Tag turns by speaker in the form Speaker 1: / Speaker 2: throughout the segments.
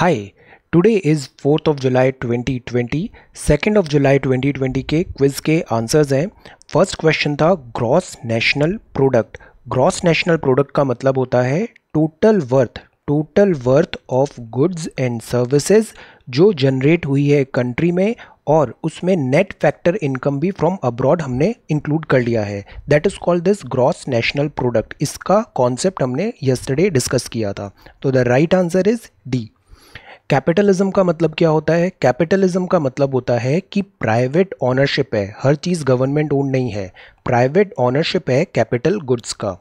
Speaker 1: Hi today is fourth of July 2020, second of July 2020 के quiz के answers हैं first question था gross national product gross national product का मतलब होता है total worth total worth of goods and services जो जनरेट हुई है कंट्री में और उसमें नेट फैक्टर इनकम भी फ्रॉम अब्रॉड हमने इंक्लूड कर लिया है that is called this gross national product इसका कॉन्सेप्ट हमने यस्टरडे डिस्कस किया था तो the right answer is D capitalism का मतलब क्या होता है कैपिटलिज्म का मतलब होता है कि प्राइवेट ऑनरशिप है हर चीज़ गवर्नमेंट ओन नहीं है प्राइवेट ऑनरशिप है कैपिटल गुड्स का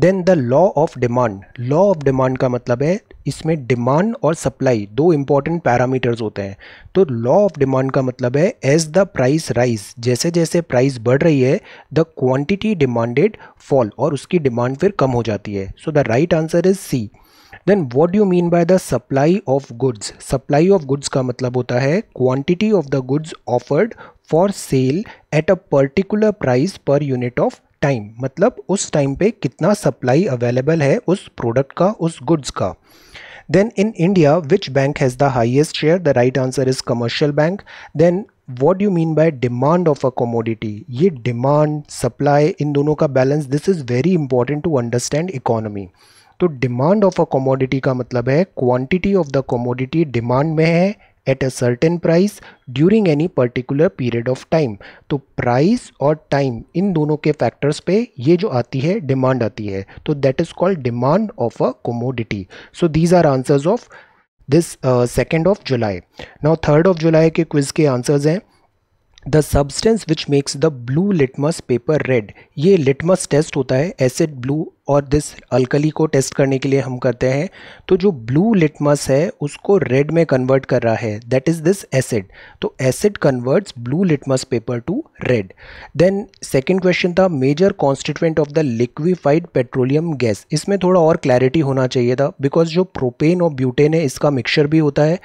Speaker 1: then the law of demand law of demand का मतलब है इसमें डिमांड और सप्लाई दो इंपॉर्टेंट पैरामीटर्स होते हैं तो लॉ ऑफ डिमांड का मतलब है एज द प्राइस राइज जैसे जैसे प्राइस बढ़ रही है द क्वांटिटी डिमांडेड फॉल और उसकी डिमांड फिर कम हो जाती है so the right answer is C then what do mean by the supply of goods supply of goods का मतलब होता है quantity of the goods offered for sale at a particular price per unit of time मतलब उस time पे कितना supply available है उस प्रोडक्ट का उस गुड्स का then in India which bank has the highest share the right answer is commercial bank then what do mean by demand of a commodity ये डिमांड सप्लाई इन दोनों का balance this is very important to understand economy तो demand of a commodity का मतलब है quantity of the commodity demand में है at a certain price during any particular period of time तो प्राइस और टाइम इन दोनों के फैक्टर्स पे ये जो आती है डिमांड आती है तो that is called demand of a commodity so these are answers of this second of July now third of July के क्विज़ के आंसर्स हैं the substance which makes the blue litmus paper red ये litmus test होता है acid blue और this alkali को test करने के लिए हम करते हैं तो जो ब्लू लिटमस है उसको रेड में कन्वर्ट कर रहा है दैट इज़ दिस एसिड तो acid converts blue litmus paper to red then second question था major constituent of the liquefied petroleum gas इसमें थोड़ा और क्लैरिटी होना चाहिए था बिकॉज जो प्रोपेन और ब्यूटेन है इसका मिक्सचर भी होता है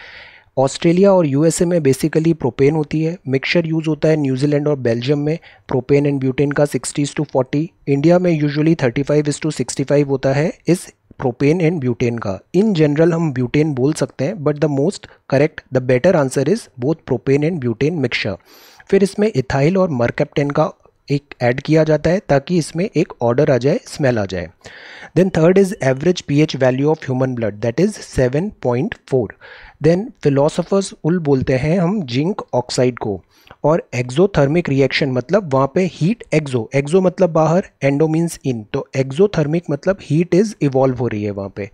Speaker 1: ऑस्ट्रेलिया और यूएसए में बेसिकली प्रोपेन होती है मिक्सचर यूज़ होता है न्यूजीलैंड और बेल्जियम में प्रोपेन एंड ब्यूटेन का सिक्सटीज़ टू फोर्टी इंडिया में usually thirty five is to sixty five होता है इस प्रोपेन एंड ब्यूटेन का इन जनरल हम ब्यूटेन बोल सकते हैं but the most correct the better answer is both propane and butane mixture फिर इसमें इथाइल और मरकेप्टेन का एक ऐड किया जाता है ताकि इसमें एक ऑर्डर आ जाए स्मेल आ जाए then third is average pH value of human blood that is 7.4 then philosophers उल बोलते हैं हम जिंक ऑक्साइड को और एक्जोथर्मिक रिएक्शन मतलब वहाँ पे हीट एक्जो एक्जो मतलब बाहर एंडो मीन्स इन तो एक्जोथर्मिक मतलब हीट इज़ इवॉल्व हो रही है वहाँ पे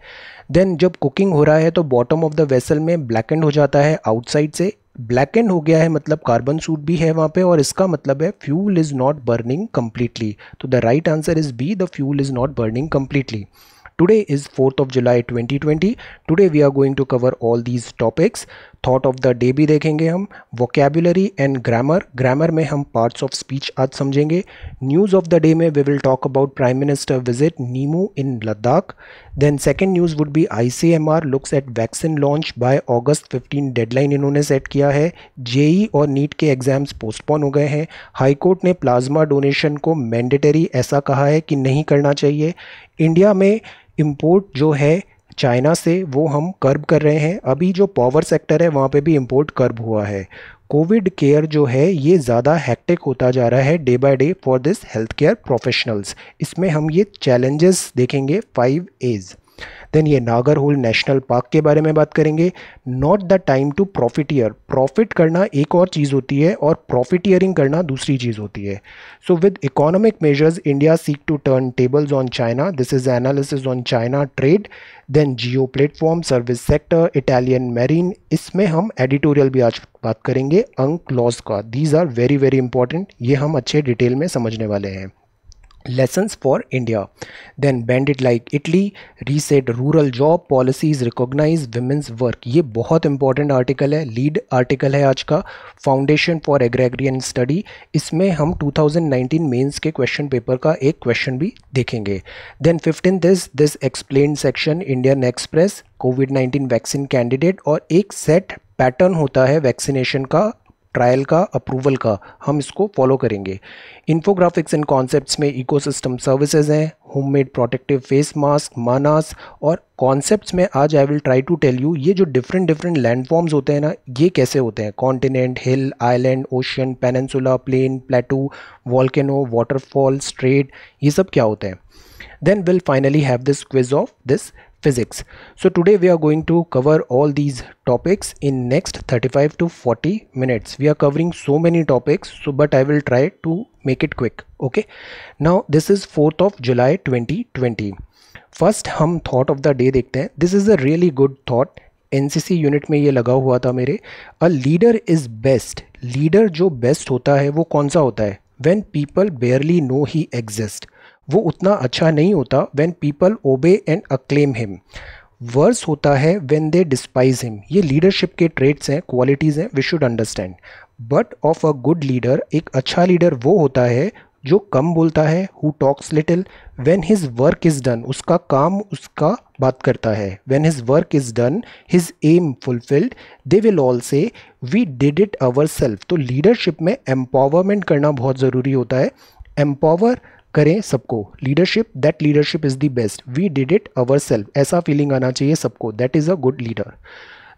Speaker 1: देन जब कुकिंग हो रहा है तो बॉटम ऑफ द वेसल में ब्लैकेंड हो जाता है आउटसाइड से ब्लैक एंड हो गया है मतलब कार्बन सूट भी है वहाँ पे और इसका मतलब है fuel is not burning completely तो the right answer is B the fuel is not burning completely today is fourth of July 2020 twenty today we are going to cover all these topics thought of the day भी देखेंगे हम vocabulary and grammar grammar में हम parts of speech आज समझेंगे news of the day में we will talk about prime minister visit Nimu in Ladakh would be I C M R looks at vaccine launch by August 15 deadline इन्होंने set किया है JEE और NEET के exams postpone हो गए हैं हाईकोर्ट ने प्लाज्मा डोनेशन को मैंडेटरी ऐसा कहा है कि नहीं करना चाहिए इंडिया में इम्पोर्ट जो है चाइना से वो हम कर्ब कर रहे हैं अभी जो पावर सेक्टर है वहाँ पे भी इम्पोर्ट कर्ब हुआ है कोविड केयर जो है ये ज़्यादा हैक्टिक होता जा रहा है day by day for this health care professionals इसमें हम ये चैलेंजेस देखेंगे फाइव एज़ देन ये नागरहोल नेशनल पार्क के बारे में बात करेंगे not the time to year profit करना एक और चीज़ होती है और ईयरिंग करना दूसरी चीज़ होती है so with economic measures India seek to turn tables on China this is analysis on China trade then Jio platform service sector Italian marine इसमें हम एडिटोरियल भी आज बात करेंगे अंक लॉज का these are very very important ये हम अच्छे डिटेल में समझने वाले हैं lessons for India. Then bandit like Italy, reset rural job policies, recognize women's work. ye bahut important article hai lead article hai aaj ka foundation for agrarian study. isme hum 2019 mains ke question paper ka ek question bhi dekhenge Then 15 this this explained section Indian Express, COVID-19 vaccine candidate aur ek set pattern होता है vaccination का trial का approval का हम इसको follow करेंगे infographics and concepts में ecosystem services हैं होममेड प्रोटेक्टिव फेस मास्क मानास और कॉन्सेप्ट्स में आज I will try to tell you ये जो डिफरेंट डिफरेंट लैंडफॉर्म्स होते हैं ना ये कैसे होते हैं continent hill island ocean peninsula plain plateau volcano waterfall strait ये सब क्या होते हैं then will finally have this quiz of this physics so today we are going to cover all these topics in next 35 to 40 minutes we are covering so many topics so but i will try to make it quick okay now this is 4th of july 2020 first hum thought of the day dekhte hai. this is a really good thought ncc unit mein ye laga hua tha a leader is best leader jo best hota hai wo kaun sa hota hai when people barely know he exists वो उतना अच्छा नहीं होता when people obey and acclaim him worse होता है when they despise him ये leadership के traits हैं क्वालिटीज़ हैं we should understand but of a good leader एक अच्छा लीडर वो होता है जो कम बोलता है who talks little when his work is done उसका काम उसका बात करता है when his work is done his aim fulfilled they will all say we did it our self तो लीडरशिप में एम्पावरमेंट करना बहुत ज़रूरी होता है एम्पावर करें सबको leadership that leadership is the best we did it our self ऐसा फीलिंग आना चाहिए सबको that is a good leader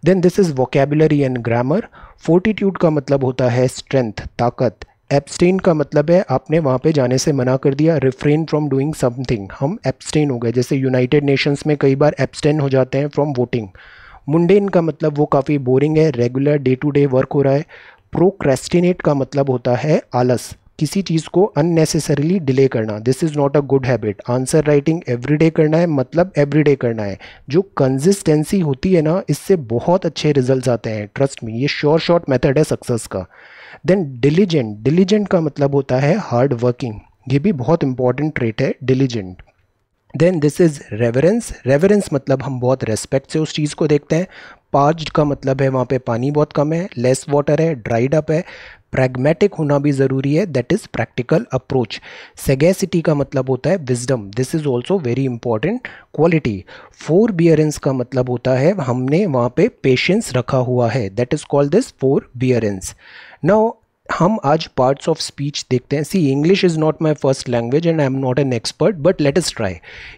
Speaker 1: then this is vocabulary and grammar fortitude का मतलब होता है स्ट्रेंथ ताकत एब्सटेन का मतलब है आपने वहाँ पे जाने से मना कर दिया रिफ्रेन फ्रॉम डूइंग समथिंग हम एब्सटेन हो गए जैसे यूनाइटेड नेशंस में कई बार एब्सटेन हो जाते हैं फ्रॉम वोटिंग मुंडेन का मतलब वो काफ़ी बोरिंग है regular day to day work हो रहा है प्रोक्रेस्टिनेट का मतलब होता है आलस किसी चीज़ को अननेसेसरीली डिले करना this is not a good habit answer writing everyday करना है मतलब एवरीडे करना है जो कंसिस्टेंसी होती है ना इससे बहुत अच्छे रिजल्ट्स आते हैं ट्रस्ट में ये श्योर शॉर्ट मेथड है सक्सेस का देन डिलीजेंट डिलीजेंट का मतलब होता है हार्ड वर्किंग ये भी बहुत इंपॉर्टेंट ट्रेट है diligent then this is reverence reverence मतलब हम बहुत रेस्पेक्ट से उस चीज़ को देखते हैं पाज का मतलब है वहाँ पे पानी बहुत कम है लेस वाटर है ड्राइड अप है प्रैग्मेटिक होना भी ज़रूरी है that is practical approach sagacity का मतलब होता है wisdom this is also very important quality forbearance का मतलब होता है हमने वहाँ पे पेशेंस रखा हुआ है that is called this forbearance now हम आज पार्ट्स ऑफ स्पीच देखते हैं see English is not my first language and I am not an expert but let us try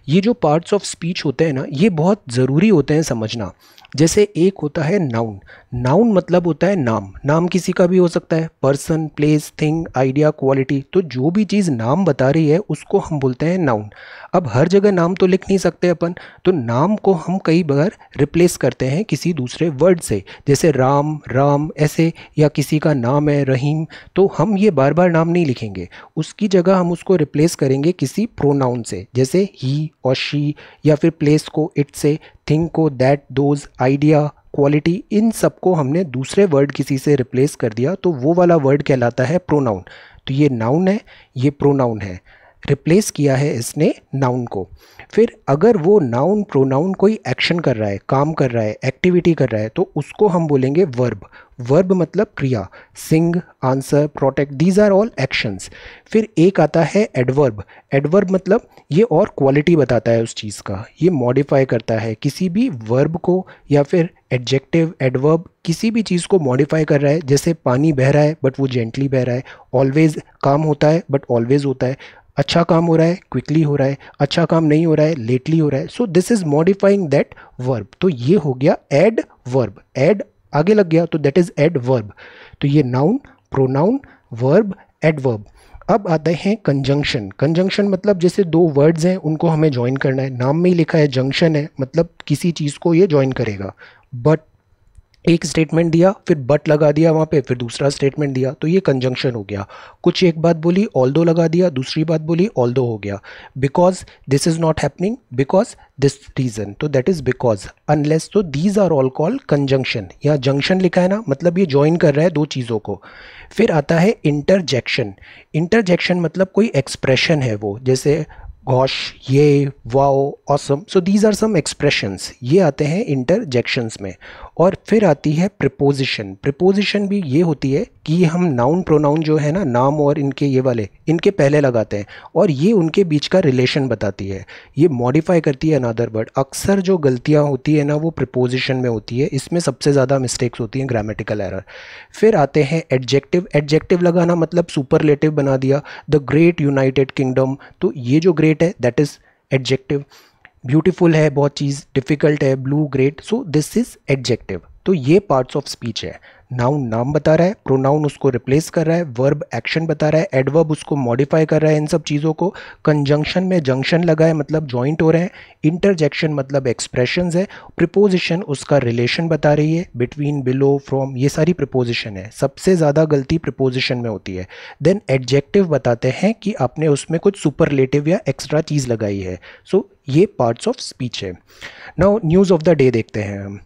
Speaker 1: ये जो पार्ट्स ऑफ स्पीच होते हैं ना ये बहुत ज़रूरी होते हैं समझना जैसे एक होता है नाउन नाउन मतलब होता है नाम नाम किसी का भी हो सकता है person place thing idea quality तो जो भी चीज़ नाम बता रही है उसको हम बोलते हैं नाउन अब हर जगह नाम तो लिख नहीं सकते अपन तो नाम को हम कई बार रिप्लेस करते हैं किसी दूसरे वर्ड से जैसे राम राम ऐसे या किसी का नाम है रहीम तो हम ये बार बार नाम नहीं लिखेंगे उसकी जगह हम उसको रिप्लेस करेंगे किसी प्रोनाउन से जैसे ही और शी या फिर प्लेस को इट से थिंग को दैट दोज आइडिया क्वालिटी इन सब को हमने दूसरे वर्ड किसी से रिप्लेस कर दिया तो वो वाला वर्ड कहलाता है प्रोनाउन तो ये नाउन है ये प्रोनाउन है रिप्लेस किया है इसने नाउन को फिर अगर वो नाउन प्रोनाउन कोई एक्शन कर रहा है काम कर रहा है एक्टिविटी कर रहा है तो उसको हम बोलेंगे वर्ब वर्ब मतलब क्रिया sing answer protect these are all actions फिर एक आता है एडवर्ब एडवर्ब मतलब ये और क्वालिटी बताता है उस चीज़ का ये मॉडिफाई करता है किसी भी वर्ब को या फिर एडजेक्टिव एडवर्ब किसी भी चीज़ को मॉडिफाई कर रहा है जैसे पानी बह रहा है बट वो जेंटली बह रहा है ऑलवेज़ काम होता है बट ऑलवेज़ होता है अच्छा काम हो रहा है क्विकली हो रहा है अच्छा काम नहीं हो रहा है लेटली हो रहा है so this is modifying that verb तो ये हो गया एड वर्ब एड आगे लग गया तो दैट इज एड वर्ब तो ये नाउन प्रोनाउन वर्ब एडवर्ब अब आते हैं कंजंक्शन कंजंक्शन मतलब जैसे दो वर्ड्स हैं उनको हमें ज्वाइन करना है नाम में ही लिखा है जंक्शन है मतलब किसी चीज़ को ये ज्वाइन करेगा बट एक स्टेटमेंट दिया फिर बट लगा दिया वहाँ पे फिर दूसरा स्टेटमेंट दिया तो ये कंजंक्शन हो गया कुछ एक बात बोली ऑल दो लगा दिया दूसरी बात बोली ऑल दो हो गया because this is not happening because this reason तो दैट इज़ बिकॉज अनलेस तो these are all call conjunction यहाँ जंक्शन लिखा है ना मतलब ये ज्वाइन कर रहा है दो चीज़ों को फिर आता है इंटरजेक्शन इंटरजेक्शन मतलब कोई एक्सप्रेशन है वो जैसे गॉश ये wow awesome so these are some expressions ये आते हैं इंटरजेक्शंस में और फिर आती है प्रपोजिशन प्रपोजिशन भी ये होती है कि हम नाउन प्रोनाउन जो है ना नाम और इनके ये वाले इनके पहले लगाते हैं और ये उनके बीच का रिलेशन बताती है ये मॉडिफाई करती है अनादर वर्ड अक्सर जो गलतियाँ होती है ना वो प्रपोजिशन में होती है इसमें सबसे ज़्यादा मिस्टेक्स होती हैं ग्रामेटिकल एरर फिर आते हैं एडजेक्टिव एडजेक्टिव लगाना मतलब सुपरलेटिव बना दिया द ग्रेट यूनाइटेड किंगडम तो ये जो ग्रेट है दैट इज़ एडजेक्टिव ब्यूटीफुल है बहुत चीज़ डिफ़िकल्ट है blue great so this is adjective तो ये पार्ट्स ऑफ स्पीच है नाउन नाम बता रहा है प्रोनाउन उसको रिप्लेस कर रहा है वर्ब एक्शन बता रहा है एडवर्ब उसको मॉडिफाई कर रहा है इन सब चीज़ों को कंजंक्शन में जंक्शन लगा है मतलब जॉइंट हो रहे हैं इंटरजेक्शन मतलब एक्सप्रेशन है प्रिपोजिशन उसका रिलेशन बता रही है बिटवीन बिलो फ्रॉम ये सारी प्रिपोजिशन है सबसे ज़्यादा गलती प्रिपोजिशन में होती है देन एडजेक्टिव बताते हैं कि आपने उसमें कुछ सुपरलेटिव या एक्स्ट्रा चीज़ लगाई है सो so, ये पार्ट्स ऑफ स्पीच है now news of the day देखते हैं हम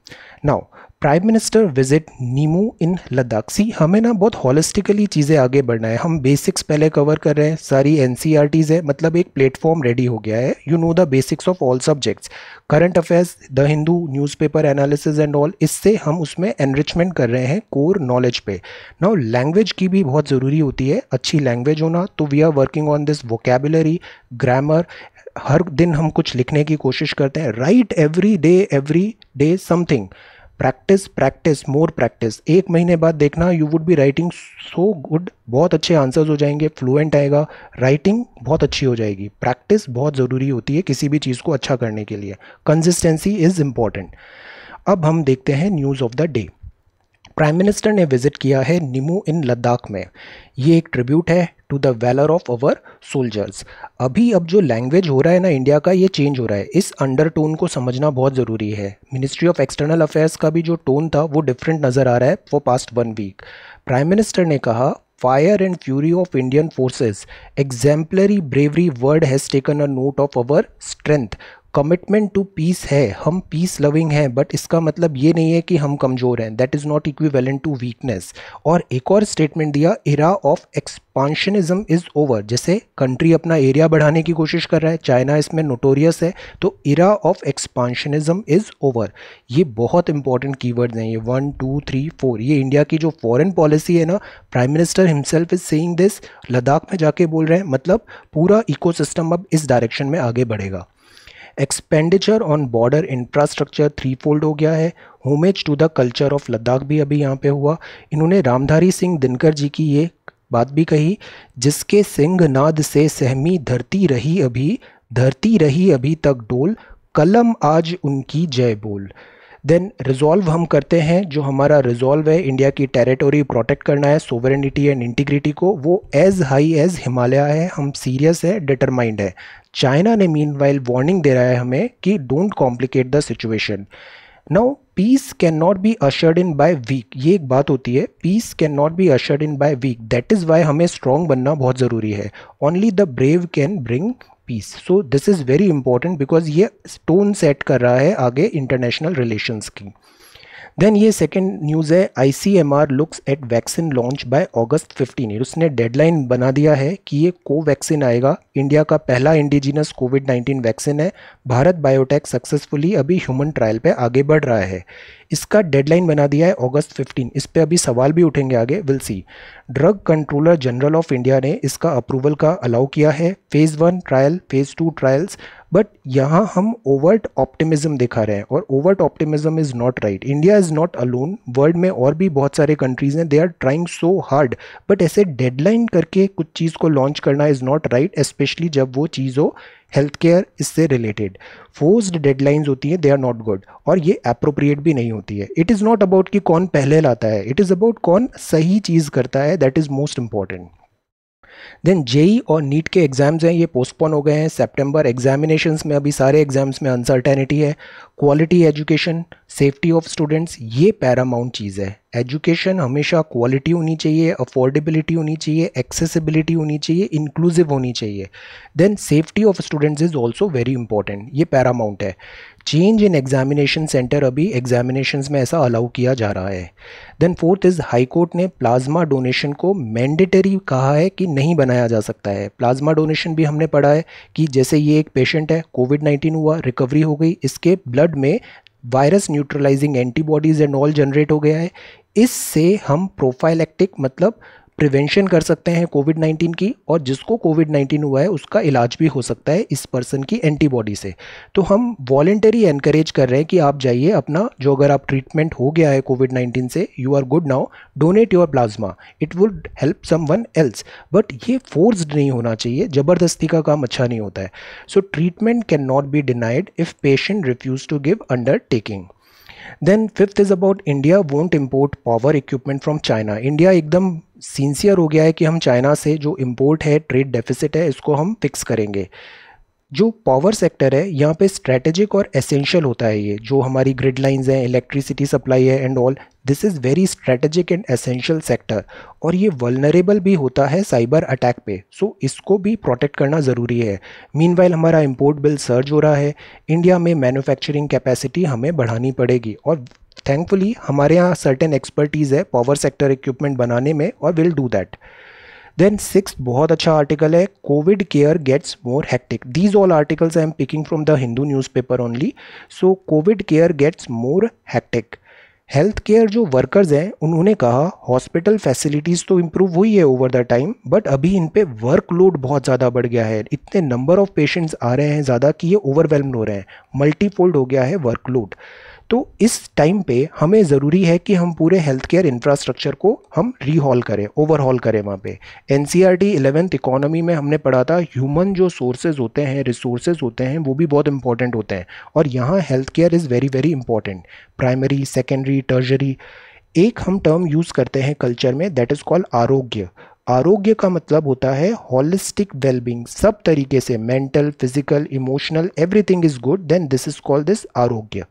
Speaker 1: now prime minister visit Nimu in Ladakh see हमें ना बहुत हॉलिस्टिकली चीज़ें आगे बढ़ना है हम बेसिक्स पहले कवर कर रहे हैं सारी एन e है मतलब एक प्लेटफॉर्म रेडी हो गया है you know the basics of all subjects current affairs the Hindu newspaper analysis and all इससे हम उसमें एनरिचमेंट कर रहे हैं कोर नॉलेज पे ना लैंग्वेज की भी बहुत ज़रूरी होती है अच्छी लैंग्वेज होना तो we are working on this vocabulary grammar हर दिन हम कुछ लिखने की कोशिश करते हैं right every day every day something practice practice more practice एक महीने बाद देखना you would be writing so good बहुत अच्छे आंसर्स हो जाएंगे फ्लुएंट आएगा राइटिंग बहुत अच्छी हो जाएगी प्रैक्टिस बहुत ज़रूरी होती है किसी भी चीज़ को अच्छा करने के लिए कंसिस्टेंसी इज़ इम्पॉर्टेंट अब हम देखते हैं news of the day prime minister ने विजिट किया है निमू इन लद्दाख में ये एक ट्रिब्यूट है to the valour of our soldiers अभी अब जो लैंग्वेज हो रहा है ना इंडिया का ये चेंज हो रहा है इस अंडर टोन को समझना बहुत ज़रूरी है मिनिस्ट्री ऑफ एक्सटर्नल अफेयर्स का भी जो टोन था वो डिफरेंट नज़र आ रहा है for past one week prime minister ने कहा fire and fury of Indian forces exemplary bravery world has taken a note of our strength commitment to peace है हम पीस लविंग हैं बट इसका मतलब ये नहीं है कि हम कमज़ोर हैं that is not equivalent to weakness और एक और स्टेटमेंट दिया era of expansionism is over जैसे कंट्री अपना एरिया बढ़ाने की कोशिश कर रहा है चाइना इसमें नोटोरियस है तो era of expansionism is over ये बहुत इंपॉर्टेंट कीवर्ड्स हैं ये वन टू थ्री फोर ये इंडिया की जो फॉरन पॉलिसी है ना prime minister himself is saying this Ladakh में जाके बोल रहे हैं मतलब पूरा सिस्टम अब इस डायरेक्शन में आगे बढ़ेगा expenditure on border infrastructure three fold हो गया है homage to the culture of Ladakh भी अभी यहाँ पे हुआ इन्होंने रामधारी सिंह दिनकर जी की ये बात भी कही जिसके सिंह नाद से सहमी धरती रही अभी धरती रही अभी तक डोल कलम आज उनकी जय बोल देन रिजॉल्व हम करते हैं जो हमारा रिजॉल्व है इंडिया की टेरिटोरी प्रोटेक्ट करना है सोवरेनिटी एंड इंटीग्रिटी को वो एज हाई एज हिमालय है हम सीरियस है डिटरमाइंड है चाइना ने मीन वाइल वार्निंग दे रहा है हमें कि don't complicate the situation no peace can not be ushered in by weak ये एक बात होती है peace can not be ushered in by weak that is why हमें स्ट्रांग बनना बहुत ज़रूरी है only the brave can bring peace so this is very important because ये टोन सेट कर रहा है आगे इंटरनेशनल रिलेशंस की देन ये सेकेंड न्यूज़ है I C M R looks at vaccine launch by August fifteen उसने डेडलाइन बना दिया है कि ये कोवैक्सीन आएगा इंडिया का पहला इंडिजिनस कोविड नाइन्टीन वैक्सीन है भारत बायोटेक सक्सेसफुली अभी ह्यूमन ट्रायल पे आगे बढ़ रहा है इसका डेडलाइन बना दिया है अगस्त 15 इस पर अभी सवाल भी उठेंगे आगे will see drug controller general of India ने इसका अप्रूवल का अलाउ किया है phase one trial phase two trials but यहाँ हम ओवर्ट ऑप्टिमिज्म दिखा रहे हैं और overt optimism is not right India is not alone world में और भी बहुत सारे कंट्रीज़ हैं they are trying so hard but ऐसे डेडलाइन करके कुछ चीज़ को लॉन्च करना इज़ नॉट राइट स्पेशली जब वो चीज़ हो हेल्थ केयर इससे रिलेटेड फोर्स्ड डेडलाइंस होती हैं दे आर नॉट गुड और ये अप्रोप्रिएट भी नहीं होती है इट इज़ नॉट अबाउट कि कौन पहले लाता है इट इज़ अबाउट कौन सही चीज़ करता है that is most important then JEE e और नीट e के एग्ज़ाम्स हैं ये पोस्टपोन हो गए हैं सेप्टेम्बर एग्जामिनेशन में अभी सारे एग्ज़ाम्स में अनसर्टेनिटी है quality education safety of students ये पैरामाउंट चीज़ है एजुकेशन हमेशा क्वालिटी होनी चाहिए अफोर्डेबिलिटी होनी चाहिए एक्सेसिबिलिटी होनी चाहिए इंक्लूसिव होनी चाहिए then safety of students is also very important ये पैरामाउंट है चेंज इन एग्जामिनेशन सेंटर अभी एग्जामिनेशन में ऐसा अलाउ किया जा रहा है then fourth is high court ने प्लाज्मा डोनेशन को मैंडेटरी कहा है कि नहीं बनाया जा सकता है प्लाज्मा डोनेशन भी हमने पढ़ा है कि जैसे ये एक पेशेंट है कोविड नाइन्टीन हुआ रिकवरी हो गई इसके ब्लड में virus neutralising antibodies and all generate हो गया है इससे हम प्रोफाइलैक्टिक मतलब प्रिवेंशन कर सकते हैं कोविड 19 की और जिसको कोविड 19 हुआ है उसका इलाज भी हो सकता है इस पर्सन की एंटीबॉडी से तो हम वॉलेंटरी एनकरेज कर रहे हैं कि आप जाइए अपना जो अगर आप ट्रीटमेंट हो गया है कोविड 19 से you are good now donate your plasma it would help someone else but ये फोर्स्ड नहीं होना चाहिए ज़बरदस्ती का काम अच्छा नहीं होता है so treatment can not be denied if patient refuse to give undertaking then fifth is about India won't import power equipment from China India एकदम सिंसियर हो गया है कि हम चाइना से जो इम्पोर्ट है ट्रेड डेफिसिट है इसको हम फिक्स करेंगे जो पावर सेक्टर है यहाँ पे स्ट्रेटेजिक और एसेंशियल होता है ये जो हमारी ग्रिड लाइंस हैं इलेक्ट्रिसिटी सप्लाई है and all this is very strategic and essential sector और ये वलनरेबल भी होता है साइबर अटैक पे सो so, इसको भी प्रोटेक्ट करना ज़रूरी है मीन हमारा इम्पोर्ट बिल सर्ज हो रहा है इंडिया में मैन्युफैक्चरिंग कैपेसिटी हमें बढ़ानी पड़ेगी और थैंकफुली हमारे यहाँ सर्टेन एक्सपर्टीज़ है पावर सेक्टर इक्विपमेंट बनाने में और will do that then six बहुत अच्छा आर्टिकल है covid care gets more hectic these all articles I am picking from the Hindu newspaper only so covid care gets more hectic health care जो workers हैं उन्होंने कहा हॉस्पिटल फैसिलिटीज़ तो improve हुई है ओवर द टाइम बट अभी in work workload बहुत ज़्यादा बढ़ गया है इतने नंबर ऑफ़ पेशेंट्स आ रहे हैं ज़्यादा कि ये ओवरवेलम्ड हो रहे हैं मल्टीफोल्ड हो गया है वर्कलोड तो इस टाइम पे हमें ज़रूरी है कि हम पूरे हेल्थ केयर इंफ्रास्ट्रक्चर को हम रीहॉल करें ओवरहॉल करें वहाँ पे N C R T eleventh economy में हमने पढ़ा था ह्यूमन जो सोर्सेज होते हैं रिसोर्सेज होते हैं वो भी बहुत इंपॉर्टेंट होते हैं और यहाँ health care is very very important primary secondary tertiary एक हम टर्म यूज़ करते हैं कल्चर में दैट इज़ कॉल्ड आरोग्य आरोग्य का मतलब होता है हॉलिस्टिक वेलबींग सब तरीके से mental physical emotional everything is good then this is called this Arogya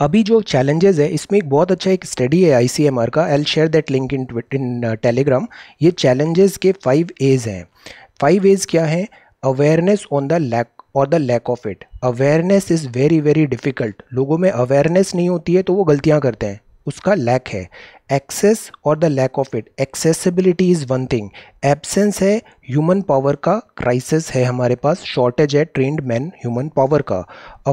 Speaker 1: अभी जो चैलेंजेस है इसमें एक बहुत अच्छा एक स्टडी है आई का एल share that link in in Telegram ये चैलेंजेस के फाइव एज हैं फाइव एज क्या हैं अवेयरनेस ऑन द लैक और the lack of it awareness is very very difficult लोगों में अवेयरनेस नहीं होती है तो वो गलतियाँ करते हैं उसका लैक है एक्सेस और the lack of it accessibility is one thing absence है ह्यूमन पावर का क्राइसिस है हमारे पास शॉर्टेज है ट्रेंड मैन ह्यूमन पावर का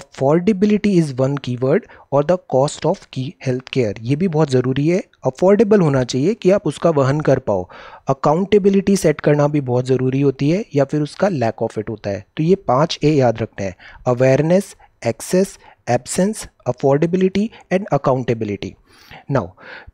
Speaker 1: अफोर्डेबिलिटी इज़ वन कीवर्ड और द कॉस्ट ऑफ की हेल्थ केयर ये भी बहुत ज़रूरी है अफोर्डेबल होना चाहिए कि आप उसका वहन कर पाओ अकाउंटेबिलिटी सेट करना भी बहुत ज़रूरी होती है या फिर उसका लैक ऑफ इट होता है तो ये पाँच ए याद रखना है awareness access absence affordability and accountability now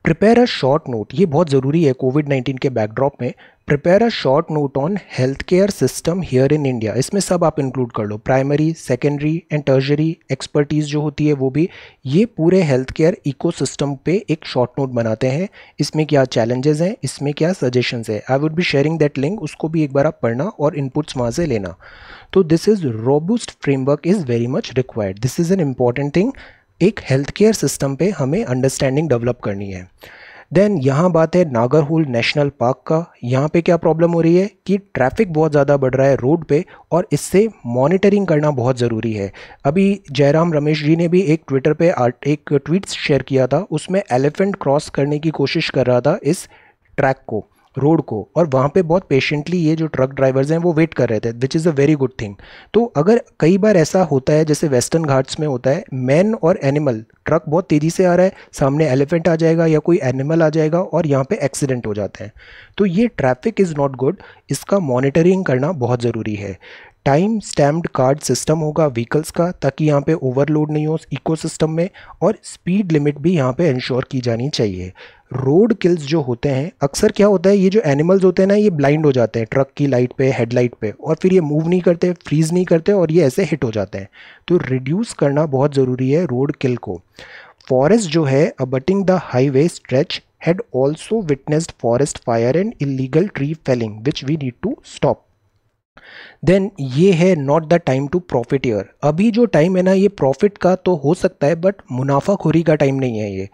Speaker 1: prepare a short note ये बहुत ज़रूरी है कोविड नाइन्टीन के बैकड्रॉप में prepare a short note on health care system here in India इसमें सब आप इंक्लूड कर लो primary secondary and tertiary expertise जो होती है वो भी ये पूरे हेल्थ केयर इको सिस्टम पे एक शॉर्ट नोट बनाते हैं इसमें क्या चैलेंजेस हैं इसमें क्या सजेशंस है आई वुड भी शेयरिंग दैट लिंक उसको भी एक बार आप पढ़ना और इनपुट्स वहाँ से लेना तो this is robust framework is very much required this is an important thing एक हेल्थ केयर सिस्टम पे हमें अंडरस्टैंडिंग डेवलप करनी है देन यहाँ बात है नागरहुल नेशनल पार्क का यहाँ पे क्या प्रॉब्लम हो रही है कि ट्रैफिक बहुत ज़्यादा बढ़ रहा है रोड पे और इससे मॉनिटरिंग करना बहुत ज़रूरी है अभी जयराम रमेश जी ने भी एक ट्विटर पे एक ट्वीट शेयर किया था उसमें एलिफेंट क्रॉस करने की कोशिश कर रहा था इस ट्रैक को रोड को और वहाँ पे बहुत पेशेंटली ये जो ट्रक ड्राइवर्स हैं वो वेट कर रहे थे which is a very good thing तो अगर कई बार ऐसा होता है जैसे वेस्टर्न घाट्स में होता है मैन और एनिमल ट्रक बहुत तेज़ी से आ रहा है सामने एलिफेंट आ जाएगा या कोई एनिमल आ जाएगा और यहाँ पे एक्सीडेंट हो जाते हैं तो ये ट्रैफिक इज़ नॉट गुड इसका मॉनिटरिंग करना बहुत ज़रूरी है टाइम स्टैम्प्ड कार्ड सिस्टम होगा व्हीकल्स का ताकि यहाँ पे ओवरलोड नहीं हो इकोसिस्टम में और स्पीड लिमिट भी यहाँ पे इंश्योर की जानी चाहिए रोड किल्स जो होते हैं अक्सर क्या होता है ये जो एनिमल्स होते हैं ना ये ब्लाइंड हो जाते हैं ट्रक की लाइट पे हेडलाइट पे और फिर ये मूव नहीं करते फ्रीज नहीं करते और ये ऐसे हिट हो जाते हैं तो रिड्यूस करना बहुत ज़रूरी है रोड किल को फॉरेस्ट जो है abutting the highway stretch had also witnessed forest fire and illegal tree felling which we need to stop then ये है not the time to profiteer अभी जो टाइम है ना ये प्रॉफिट का तो हो सकता है बट मुनाफाखोरी का टाइम नहीं है ये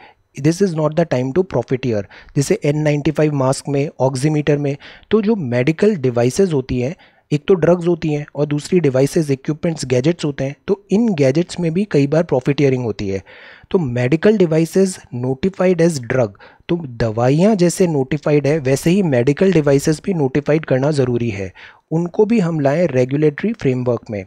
Speaker 1: this is not the time to profiteer जैसे एन नाइन्टी फाइव मास्क में ऑक्सीमीटर में तो जो मेडिकल डिवाइसेज होती हैं एक तो ड्रग्स होती हैं और दूसरी डिवाइसेज इक्विपमेंट्स गैजेट्स होते हैं तो इन गैजेट्स में भी कई बार प्रॉफिट ईयरिंग होती है तो medical device notified as drug तो दवाइयाँ जैसे नोटिफाइड है वैसे ही मेडिकल डिवाइस भी नोटिफाइड करना ज़रूरी है उनको भी हम लाएँ रेगुलेटरी फ्रेमवर्क में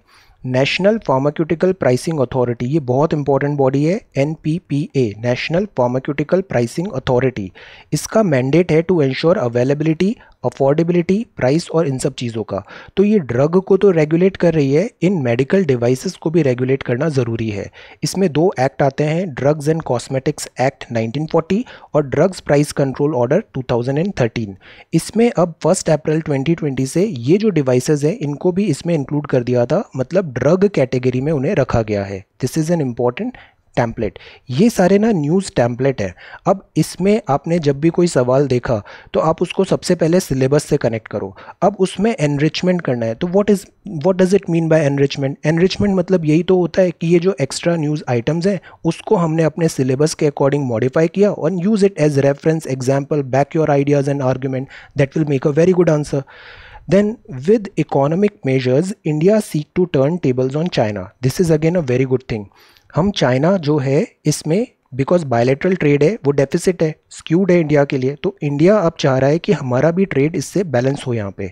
Speaker 1: नेशनल फार्माक्यूटिकल प्राइसिंग अथॉरिटी ये बहुत इंपॉर्टेंट बॉडी है N P P A national pharmaceutical pricing authority इसका मैंडेट है to ensure availability affordability price और इन सब चीज़ों का तो ये ड्रग को तो रेगुलेट कर रही है इन मेडिकल डिवाइसेस को भी रेगुलेट करना ज़रूरी है इसमें दो एक्ट आते हैं ड्रग्स एंड कॉस्मेटिक्स एक्ट 1940 और ड्रग्स प्राइस कंट्रोल ऑर्डर 2013 इसमें अब फर्स्ट अप्रैल 2020 से ये जो डिवाइसेज हैं इनको भी इसमें इंक्लूड कर दिया था मतलब ड्रग कैटेगरी में उन्हें रखा गया है this is an important template ये सारे ना न्यूज़ टैम्पलेट हैं अब इसमें आपने जब भी कोई सवाल देखा तो आप उसको सबसे पहले सिलेबस से कनेक्ट करो अब उसमें एनरिचमेंट करना है तो what is what does it mean by enrichment enrichment मतलब यही तो होता है कि ये जो एक्स्ट्रा न्यूज़ आइटम्स हैं उसको हमने अपने सिलेबस के अकॉर्डिंग मॉडिफाई किया और use it as reference example back your ideas and argument that will make a very good answer then with economic measures india seek to turn tables on china this is again a very good thing हम China जो है इसमें because bilateral trade है वो deficit है skewed है India के लिए तो इंडिया अब चाह रहा है कि हमारा भी ट्रेड इससे बैलेंस हो यहाँ पे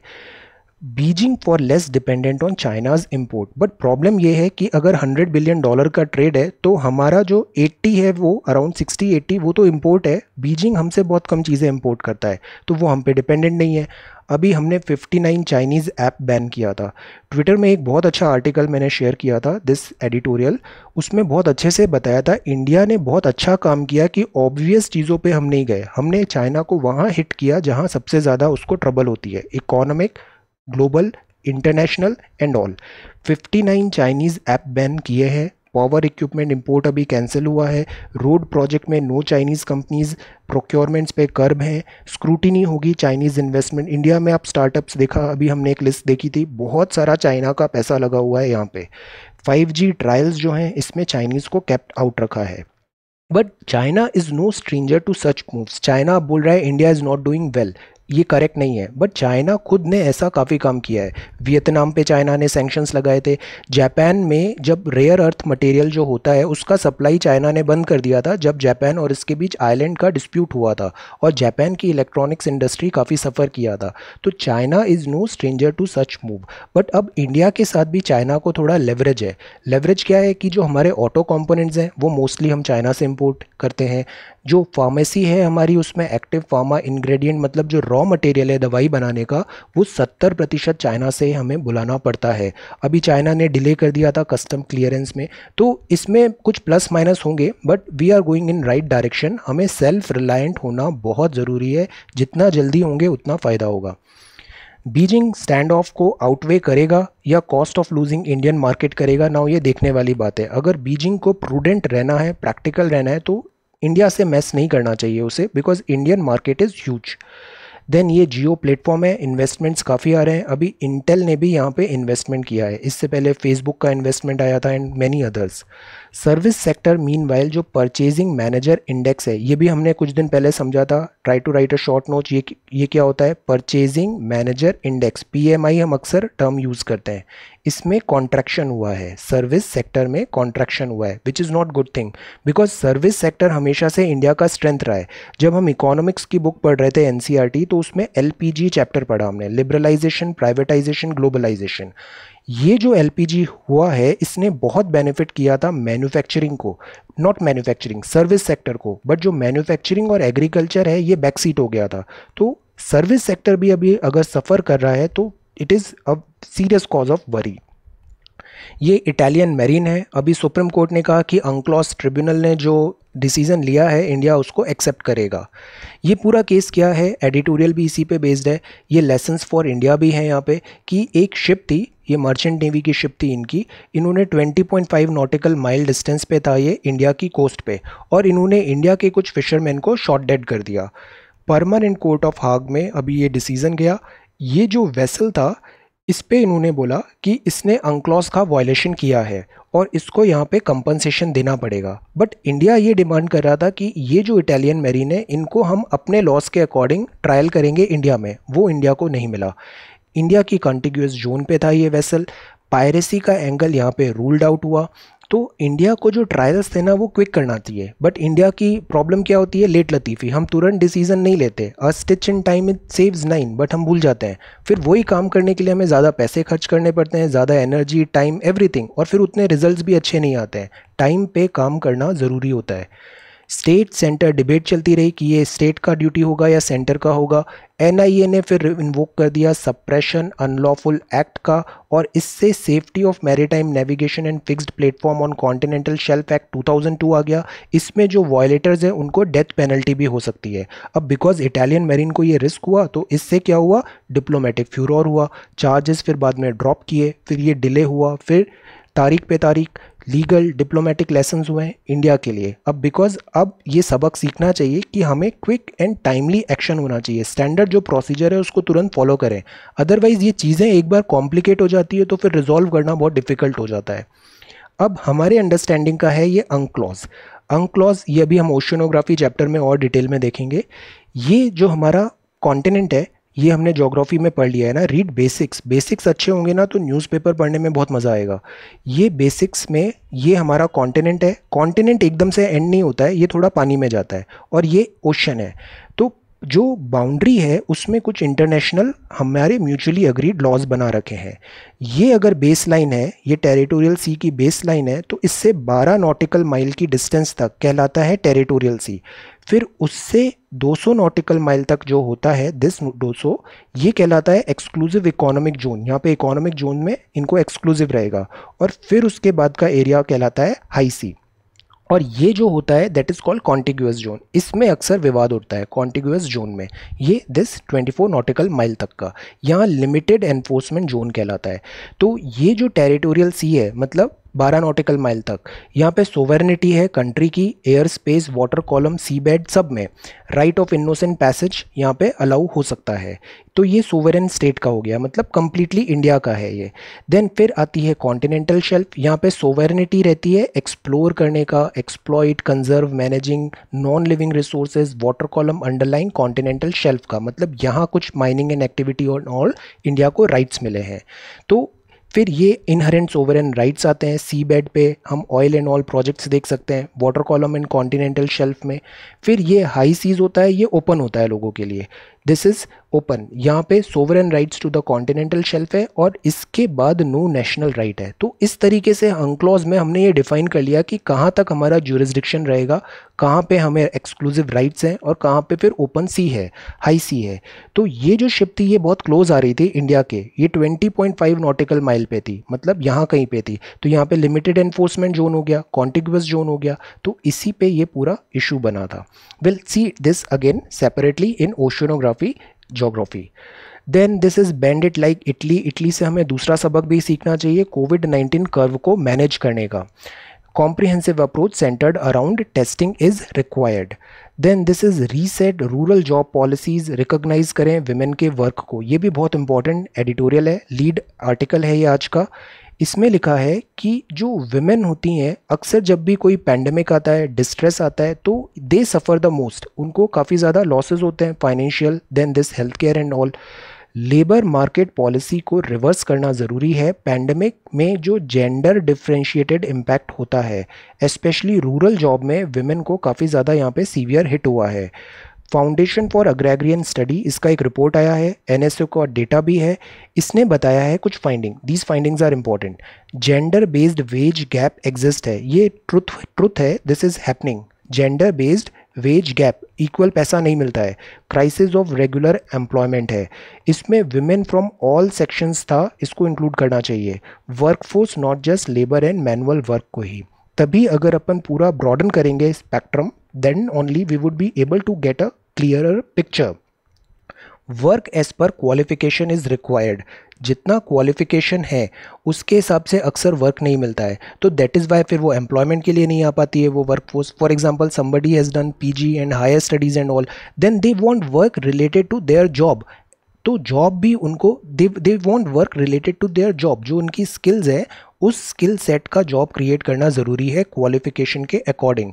Speaker 1: Beijing for less dependent on China's import but problem ये है कि अगर 100 बिलियन डॉलर का ट्रेड है तो हमारा जो 80 है वो अराउंड 60 80 वो तो इम्पोर्ट है बीजिंग हमसे बहुत कम चीज़ें इम्पोर्ट करता है तो वो हम पे डिपेंडेंट नहीं है अभी हमने 59 चाइनीज़ ऐप बैन किया था ट्विटर में एक बहुत अच्छा आर्टिकल मैंने शेयर किया था दिस एडिटोरियल उसमें बहुत अच्छे से बताया था इंडिया ने बहुत अच्छा काम किया कि ऑब्वियस चीज़ों पे हम नहीं गए हमने चाइना को वहाँ हिट किया जहाँ सबसे ज़्यादा उसको ट्रबल होती है economic global international and all 59 Chinese app ban किए हैं पावर इक्विपमेंट इंपोर्ट अभी कैंसिल हुआ है रोड प्रोजेक्ट में नो चाइनीज़ कंपनीज़ प्रोक्योरमेंट्स पे कर्ब हैं स्क्रूटिनी होगी चाइनीज़ इन्वेस्टमेंट इंडिया में आप स्टार्टअप्स देखा अभी हमने एक लिस्ट देखी थी बहुत सारा चाइना का पैसा लगा हुआ है यहाँ पे 5G ट्रायल्स जो हैं इसमें चाइनीज़ को कैप्ट आउट रखा है but China is no stranger to such moves China बोल रहा है India is not doing well ये करेक्ट नहीं है बट चाइना खुद ने ऐसा काफ़ी काम किया है वियतनाम पे चाइना ने सेंक्शंस लगाए थे जापान में जब रेयर अर्थ मटेरियल जो होता है उसका सप्लाई चाइना ने बंद कर दिया था जब जापान और इसके बीच आइलैंड का डिस्प्यूट हुआ था और जापान की इलेक्ट्रॉनिक्स इंडस्ट्री काफ़ी सफ़र किया था तो China is no stranger to such move but अब इंडिया के साथ भी चाइना को थोड़ा लेवरेज है लेवरेज क्या है कि जो हमारे ऑटो कॉम्पोनेंट्स हैं वो मोस्टली हम चाइना से इम्पोर्ट करते हैं जो फार्मेसी है हमारी उसमें एक्टिव फार्मा इंग्रेडिएंट मतलब जो रॉ मटेरियल है दवाई बनाने का वो सत्तर प्रतिशत चाइना से हमें बुलाना पड़ता है अभी चाइना ने डिले कर दिया था कस्टम क्लियरेंस में तो इसमें कुछ प्लस माइनस होंगे but we are going in right direction हमें सेल्फ रिलायंट होना बहुत ज़रूरी है जितना जल्दी होंगे उतना फ़ायदा होगा बीजिंग स्टैंड ऑफ को आउटवे करेगा या cost of losing Indian market करेगा ना ये देखने वाली बात है अगर बीजिंग को प्रूडेंट रहना है प्रैक्टिकल रहना है तो इंडिया से मैस नहीं करना चाहिए उसे because Indian market is huge then ये जियो प्लेटफॉर्म है इन्वेस्टमेंट्स काफ़ी आ रहे हैं अभी इंटेल ने भी यहाँ पे इन्वेस्टमेंट किया है इससे पहले फेसबुक का इन्वेस्टमेंट आया था and many others service sector mean जो परचेजिंग मैनेजर इंडेक्स है ये भी हमने कुछ दिन पहले समझा था try to write a short note ये ये क्या होता है परचेजिंग मैनेजर इंडेक्स पीएमआई हम अक्सर टर्म यूज़ करते हैं इसमें कॉन्ट्रैक्शन हुआ है सर्विस सेक्टर में कॉन्ट्रैक्शन हुआ है which is not good thing because service sector हमेशा से इंडिया का स्ट्रेंथ रहा है जब हम इकोनॉमिक्स की बुक पढ़ रहे थे एन e तो उसमें एल चैप्टर पढ़ा हमने लिबरलाइजेशन प्राइवेटाइजेशन ग्लोबलाइजेशन ये जो एल हुआ है इसने बहुत बेनिफिट किया था मैन्युफैक्चरिंग को नॉट मैन्युफैक्चरिंग सर्विस सेक्टर को बट जो मैन्युफैक्चरिंग और एग्रीकल्चर है ये बैकसीट हो गया था तो सर्विस सेक्टर भी अभी अगर सफ़र कर रहा है तो it is a serious cause of worry ये इटालियन मेरीन है अभी सुप्रीम कोर्ट ने कहा कि अंक्लॉस ट्रिब्यूनल ने जो डिसीज़न लिया है इंडिया उसको एक्सेप्ट करेगा ये पूरा केस क्या है एडिटोरियल भी इसी पे बेस्ड है ये लेसन्स फॉर इंडिया भी है यहाँ पे कि एक शिप थी ये मर्चेंट नेवी की शिप थी इनकी इन्होंने 20.5 नॉटिकल माइल डिस्टेंस पे था ये इंडिया की कोस्ट पे और इन्होंने इंडिया के कुछ फिशरमैन को शॉर्ट डेड कर दिया परमानेंट कोर्ट ऑफ हाग में अभी ये डिसीजन गया ये जो वेसल था इस पे इन्होंने बोला कि इसने अंक्लॉस का वॉयलेशन किया है और इसको यहाँ पे कंपनसेशन देना पड़ेगा बट इंडिया ये डिमांड कर रहा था कि ये जो इटालियन मेरीन है इनको हम अपने लॉस के अकॉर्डिंग ट्रायल करेंगे इंडिया में वो इंडिया को नहीं मिला इंडिया की कंटिग्यूस जोन पे था ये वेसल पायरेसी का एंगल यहाँ पे रूल्ड आउट हुआ तो इंडिया को जो ट्रायल्स थे ना वो क्विक करना चाहिए बट इंडिया की प्रॉब्लम क्या होती है लेट लतीफ़ी हम तुरंत डिसीजन नहीं लेते a stitch in time it saves nine but हम भूल जाते हैं फिर वही काम करने के लिए हमें ज़्यादा पैसे खर्च करने पड़ते हैं ज़्यादा एनर्जी टाइम एवरीथिंग और फिर उतने रिजल्ट भी अच्छे नहीं आते हैं टाइम पे काम करना ज़रूरी होता है स्टेट सेंटर डिबेट चलती रही कि ये स्टेट का ड्यूटी होगा या सेंटर का होगा एनआईए ने फिर इन्वोक कर दिया सप्रेशन अनलॉफुल एक्ट का और इससे safety of maritime navigation and fixed platform on continental shelf act 2002 आ गया इसमें जो वॉयलेटर्स हैं उनको डेथ पेनल्टी भी हो सकती है अब बिकॉज इटालियन मेरीन को ये रिस्क हुआ तो इससे क्या हुआ डिप्लोमेटिक फ्यूरोर हुआ चार्जेस फिर बाद में ड्रॉप किए फिर ये डिले हुआ फिर तारीख पे तारीख लीगल डिप्लोमेटिक लेसन हुए हैं इंडिया के लिए अब बिकॉज अब ये सबक सीखना चाहिए कि हमें क्विक एंड टाइमली एक्शन होना चाहिए स्टैंडर्ड जो प्रोसीजर है उसको तुरंत फॉलो करें अदरवाइज़ ये चीज़ें एक बार कॉम्प्लिकेट हो जाती है तो फिर रिजॉल्व करना बहुत डिफ़िकल्ट हो जाता है अब हमारे अंडरस्टैंडिंग का है ये अंकलॉज अंकलॉज़ ये अभी हम ओशनोग्राफी चैप्टर में और डिटेल में देखेंगे ये जो हमारा कॉन्टिनेंट है ये हमने जोग्राफ़ी में पढ़ लिया है ना रीड बेसिक्स बेसिक्स अच्छे होंगे ना तो न्यूज़पेपर पढ़ने में बहुत मज़ा आएगा ये बेसिक्स में ये हमारा कॉन्टिनेंट है कॉन्टिनेंट एकदम से एंड नहीं होता है ये थोड़ा पानी में जाता है और ये ओशन है तो जो बाउंड्री है उसमें कुछ इंटरनेशनल हमारे म्यूचुअली अग्रीड लॉज बना रखे हैं ये अगर बेस लाइन है ये टेरिटोरियल सी की बेस लाइन है तो इससे 12 नॉटिकल माइल की डिस्टेंस तक कहलाता है टेरिटोरियल सी फिर उससे 200 नॉटिकल माइल तक जो होता है दिस 200 ये कहलाता है एक्सक्लूसिव इकोनॉमिक जोन यहाँ पे इकोनॉमिक जोन में इनको एक्सक्लूसिव रहेगा और फिर उसके बाद का एरिया कहलाता है हाई सी और ये जो होता है that is called contiguous zone इसमें अक्सर विवाद उठता है कॉन्टिग्यूस जोन में ये दिस 24 नॉटिकल माइल तक का यहाँ लिमिटेड एनफोर्समेंट जोन कहलाता है तो ये जो टेरिटोरियल सी है मतलब बारह नॉटिकल माइल तक यहाँ पे सोवेरनिटी है कंट्री की airspace water column seabed सब में राइट ऑफ इनोसेंट पैसेज यहाँ पे अलाउ हो सकता है तो ये सोवेरन स्टेट का हो गया मतलब कम्प्लीटली इंडिया का है ये देन फिर आती है कॉन्टिनेंटल शेल्फ यहाँ पे सोवेरनिटी रहती है एक्सप्लोर करने का exploit conserve managing non living resources water column underlying continental shelf का मतलब यहाँ कुछ mining and activity on all India को राइट्स मिले हैं तो फिर ये इनहरेंट ओवर एंड राइट्स आते हैं सी बेड पे हम ऑयल एंड ऑल प्रोजेक्ट्स देख सकते हैं water column and continental shelf में फिर ये हाई सीज होता है ये ओपन होता है लोगों के लिए दिस इज ओपन यहाँ पे sovereign rights to the continental shelf है और इसके बाद नो नेशनल राइट है तो इस तरीके से अंक्लॉज में हमने ये डिफाइन कर लिया कि कहाँ तक हमारा जूरिस्डिक्शन रहेगा कहाँ पे हमें एक्सक्लूसिव राइट्स हैं और कहाँ पे फिर ओपन सी है हाई सी है तो ये जो शिप थी ये बहुत क्लोज आ रही थी इंडिया के ये 20.5 नॉटिकल माइल पे थी मतलब यहाँ कहीं पे थी तो यहाँ पे लिमिटेड एनफोर्समेंट जोन हो गया कॉन्टिग्यूस जोन हो गया तो इसी पे ये पूरा इशू बना था will see this again separately in oceanography geography geography then this is banded like Italy Italy से हमें दूसरा सबक भी सीखना चाहिए कोविड नाइन्टीन कर्व को मैनेज करने का comprehensive approach centred around testing is required then this is reset rural job policies recognise करें विमेन के वर्क को ये भी बहुत इंपॉर्टेंट एडिटोरियल है लीड आर्टिकल है ये आज का इसमें लिखा है कि जो वुमेन होती हैं अक्सर जब भी कोई पैंडमिक आता है डिस्ट्रेस आता है तो दे सफ़र द मोस्ट उनको काफ़ी ज़्यादा लॉसेज होते हैं financial then this health care and all labour market policy को रिवर्स करना ज़रूरी है पैंडमिक में जो जेंडर डिफ्रेंशिएटेड इम्पैक्ट होता है इस्पेशली रूरल जॉब में वुमेन को काफ़ी ज़्यादा यहाँ पे सीवियर हिट हुआ है फाउंडेशन फॉर अग्रेग्रियन स्टडी इसका एक रिपोर्ट आया है एन एस ओ का डेटा भी है इसने बताया है कुछ finding these findings are important gender based wage gap exist है ये ट्रुथ ट्रुथ है this is happening gender based wage gap equal पैसा नहीं मिलता है क्राइसिस ऑफ रेगुलर एम्प्लॉयमेंट है इसमें वुमेन फ्रॉम ऑल सेक्शंस था इसको इंक्लूड करना चाहिए workforce not just labour and manual work को ही तभी अगर अपन पूरा ब्रॉडन करेंगे spectrum then only we would be able to get a clearer picture work as per qualification is required जितना क्वालिफिकेशन है उसके हिसाब से अक्सर वर्क नहीं मिलता है तो दैट इज़ वाई फिर वो एम्प्लॉयमेंट के लिए नहीं आ पाती है वो work force for example somebody has done PG and higher studies and all then they want work related to their job तो जॉब भी उनको दे they want work related to their job जो उनकी स्किल्स है उस skill set का job create करना ज़रूरी है क्वालिफिकेशन के according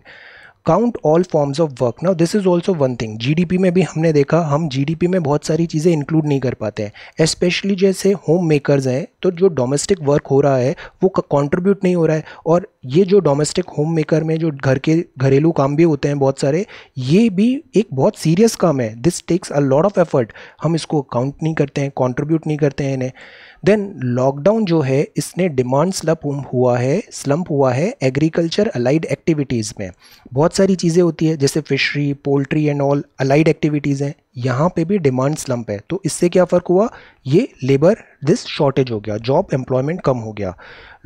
Speaker 1: count all forms of work now this is also one thing GDP में भी हमने देखा हम जीडीपी में बहुत सारी चीज़ें इंक्लूड नहीं कर पाते हैं स्पेशली जैसे होम मेकर्स हैं तो जो डोमेस्टिक वर्क हो रहा है वो कॉन्ट्रीब्यूट नहीं हो रहा है और ये जो डोमेस्टिक होम मेकर में जो घर के घरेलू काम भी होते हैं बहुत सारे ये भी एक बहुत सीरियस काम है this takes a lot of effort हम इसको काउंट नहीं करते हैं कॉन्ट्रीब्यूट नहीं करते हैं इन्हें देन लॉकडाउन जो है इसने डिमांड स्लप हुआ है स्लम्प हुआ है एग्रीकल्चर अलाइड एक्टिविटीज़ में बहुत सारी चीज़ें होती है जैसे fishery poultry and all allied activities हैं यहाँ पे भी डिमांड स्लम्प है तो इससे क्या फ़र्क हुआ ये लेबर दिस शॉर्टेज हो गया जॉब एम्प्लॉयमेंट कम हो गया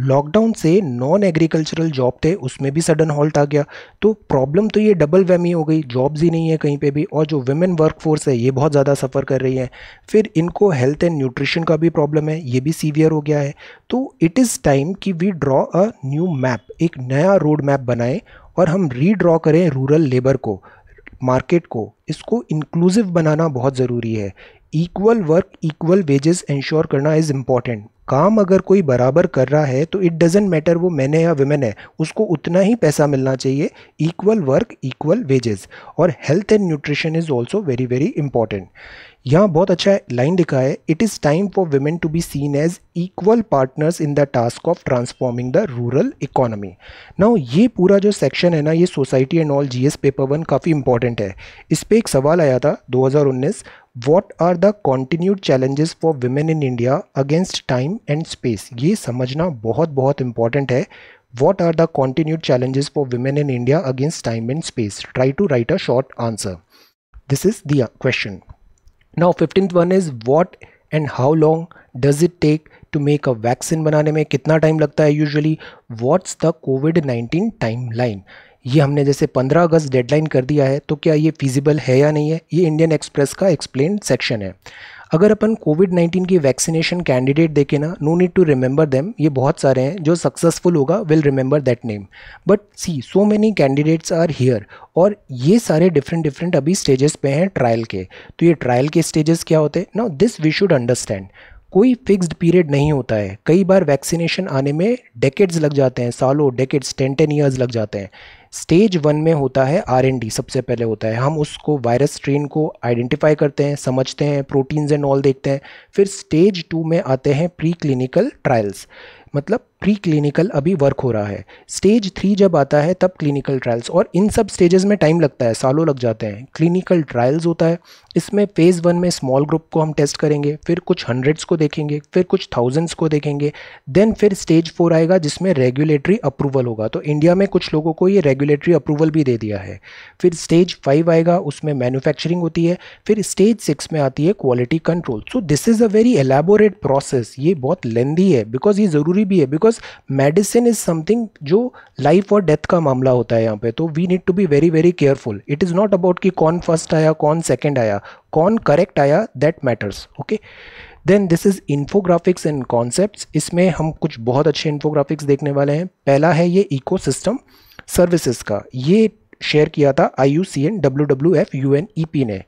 Speaker 1: लॉकडाउन से नॉन एग्रीकल्चरल जॉब थे उसमें भी सडन हॉल्ट आ गया तो प्रॉब्लम तो ये डबल वैमी हो गई जॉब्स ही नहीं है कहीं पे भी और जो वेमेन वर्कफोर्स है ये बहुत ज़्यादा सफ़र कर रही है फिर इनको हेल्थ एंड न्यूट्रिशन का भी प्रॉब्लम है ये भी सीवियर हो गया है तो इट इज़ टाइम कि we draw a new map एक नया रोड मैप बनाएं और हम रीड्रॉ करें रूरल लेबर को मार्केट को इसको इंक्लूसिव बनाना बहुत ज़रूरी है equal work equal wages ensure करना इज़ इम्पॉर्टेंट काम अगर कोई बराबर कर रहा है तो इट डजेंट मैटर वो मैन है या वुमेन है उसको उतना ही पैसा मिलना चाहिए इक्वल वर्क इक्वल वेजेस और health and nutrition is also very very important यहाँ बहुत अच्छा लाइन लिखा है it is time for women to be seen as equal partners in the task of transforming the rural economy now ये पूरा जो section है ना ये society and all GS paper one काफ़ी इंपॉर्टेंट है इस पर एक सवाल आया था 2019 what are the continued challenges for women in India against time and space ये समझना बहुत बहुत इंपॉर्टेंट है what are the continued challenges for women in India against time and space try to write a short answer this is the question now fifteenth one is what and how long does it take to make a vaccine बनाने में कितना time लगता है usually what's the COVID nineteen timeline ये हमने जैसे 15 अगस्त deadline कर दिया है तो क्या ये फिजिबल है या नहीं है ये इंडियन एक्सप्रेस का एक्सप्लेन सेक्शन है अगर अपन कोविड 19 की वैक्सीनेशन कैंडिडेट देखें ना no need to remember them ये बहुत सारे हैं जो सक्सेसफुल होगा will remember that name but see so many candidates are here और ये सारे डिफरेंट डिफरेंट अभी स्टेजेस पे हैं ट्रायल के तो ये ट्रायल के स्टेजेस क्या होते हैं ना दिस वी शुड अंडरस्टैंड कोई फिक्स्ड पीरियड नहीं होता है कई बार वैक्सीनेशन आने में डेकेड्स लग जाते हैं सालों डेकेड्स टेन टेन ईयर्स लग जाते हैं स्टेज वन में होता है आर सबसे पहले होता है हम उसको वायरस स्ट्रेन को आइडेंटिफाई करते हैं समझते हैं प्रोटीन्स एंड ऑल देखते हैं फिर स्टेज टू में आते हैं प्री क्लिनिकल ट्रायल्स मतलब प्री क्लिनिकल अभी वर्क हो रहा है स्टेज थ्री जब आता है तब क्लिनिकल ट्रायल्स और इन सब स्टेजेस में टाइम लगता है सालों लग जाते हैं क्लिनिकल ट्रायल्स होता है इसमें फ़ेज़ वन में स्मॉल ग्रुप को हम टेस्ट करेंगे फिर कुछ हंड्रेड्स को देखेंगे फिर कुछ थाउजेंड्स को देखेंगे देन फिर स्टेज फोर आएगा जिसमें रेगुलेटरी अप्रूवल होगा तो इंडिया में कुछ लोगों को ये रेगुलेटरी अप्रूवल भी दे दिया है फिर स्टेज फाइव आएगा उसमें मैन्युफैक्चरिंग होती है फिर स्टेज सिक्स में आती है quality control so this is a very elaborate process ये बहुत लेंदी है बिकॉज ये ज़रूरी भी है बिकॉज मेडिसिन इज़ समथिंग जो लाइफ और डेथ का मामला होता है यहाँ पे तो we need to be very very careful it is not about कि कौन फर्स्ट आया कौन सेकेंड आया आया कौन करेक्ट आया that matters okay then this is infographics and concepts इसमें हम कुछ बहुत अच्छे इन्फोग्राफिक्स देखने वाले हैं पहला है ये इकोसिस्टम सर्विसेज का ये शेयर किया था I U C N W W F U N E P ने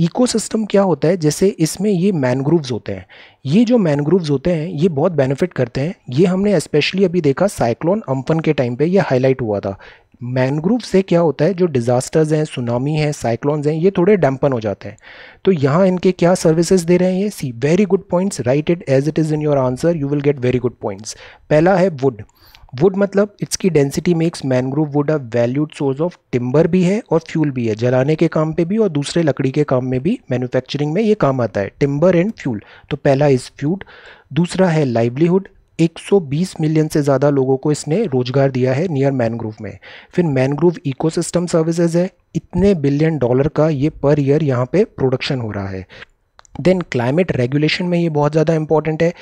Speaker 1: इकोसिस्टम क्या होता है जैसे इसमें ये मैनग्रूव्स होते हैं ये जो मैनग्रूव्स होते हैं ये बहुत बेनिफिट करते हैं ये हमने स्पेशली अभी देखा साइक्लोन अम्फन के टाइम पे ये हाईलाइट हुआ था मैनग्रूव से क्या होता है जो डिज़ास्टर्स हैं सुनामी हैं साइक्लोन्स हैं ये थोड़े डैम्पन हो जाते हैं तो यहाँ इनके क्या सर्विसेज दे रहे हैं ये see very good points right it as it is in your answer you will get very good points पहला है वुड वुड मतलब इट्स की density makes mangrove wood a valued source of timber भी है और फ्यूल भी है जलाने के काम पे भी और दूसरे लकड़ी के काम में भी मैन्युफैक्चरिंग में ये काम आता है टिम्बर एंड फ्यूल तो पहला इज़ फ्यूड दूसरा है लाइवलीहुड 120 मिलियन से ज़्यादा लोगों को इसने रोजगार दिया है नियर मैनग्रोव में फिर मैनग्रोव इकोसिस्टम सर्विसेज है इतने बिलियन डॉलर का ये पर ईयर यहाँ पे प्रोडक्शन हो रहा है देन क्लाइमेट रेगुलेशन में ये बहुत ज़्यादा इंपॉर्टेंट है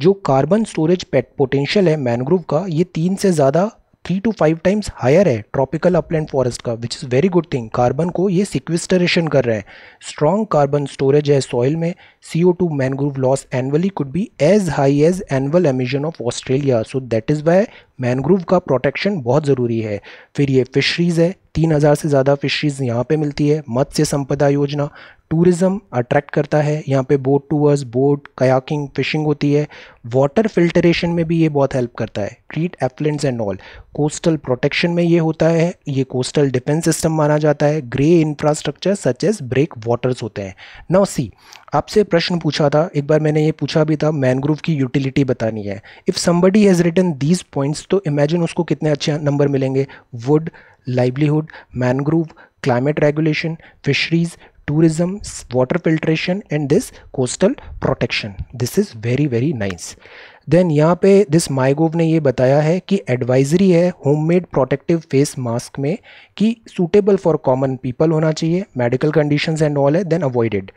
Speaker 1: जो कार्बन स्टोरेज पोटेंशियल है मैनग्रोव का ये तीन से ज़्यादा three to five times higher है ट्रॉपिकल अपलैंड फॉरेस्ट का which is very good thing carbon को ये सिक्विस्टरेशन कर रहा है स्ट्रॉन्ग कार्बन स्टोरेज है सॉइल में C O two mangrove loss annually could be as high as annual emission of Australia so that is why mangrove का protection बहुत ज़रूरी है फिर ये फिशरीज़ है तीन हज़ार से ज़्यादा फिशरीज़ यहाँ पे मिलती है मत्स्य संपदा योजना टूरिज़्म अट्रैक्ट करता है यहाँ पे boat tours boat kayaking fishing होती है वाटर फिल्टरेशन में भी ये बहुत हेल्प करता है treat effluents and all coastal protection में ये होता है ये कोस्टल डिफेंस सिस्टम माना जाता है grey infrastructure such as breakwaters होते हैं नाउ सी आपसे प्रश्न पूछा था एक बार मैंने ये पूछा भी था मैनग्रोव की यूटिलिटी बतानी है if somebody has written these points तो इमेजिन उसको कितने अच्छे नंबर मिलेंगे wood livelihood, mangrove, climate regulation, fisheries, tourism, water filtration and this coastal protection. This is very very nice. Then यहाँ पे दिस माइगोव ने ये बताया है कि एडवाइजरी है होममेड प्रोटेक्टिव फेस मास्क में कि सूटेबल फॉर कॉमन पीपल होना चाहिए मेडिकल कंडीशंस एंड ऑल है then avoided